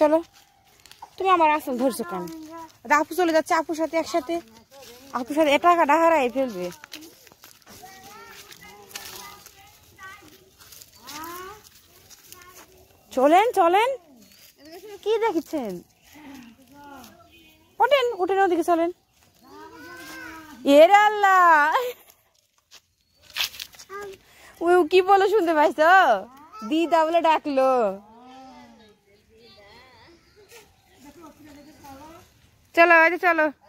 চলো তুমি আমার আসল ধরছো কেন আপু চলে যাচ্ছে আপুর সাথে একসাথে আপুর সাথে এটা টাকাটা হারাই ফেলবে চলেন চলেন কি দেখছেন ওঠেন ওঠেন ওদিকে চলেন এর আল্লাহ ও কি বলো শুনতে পাইছো দিদা বলে ডাকলো चलो आजा चलो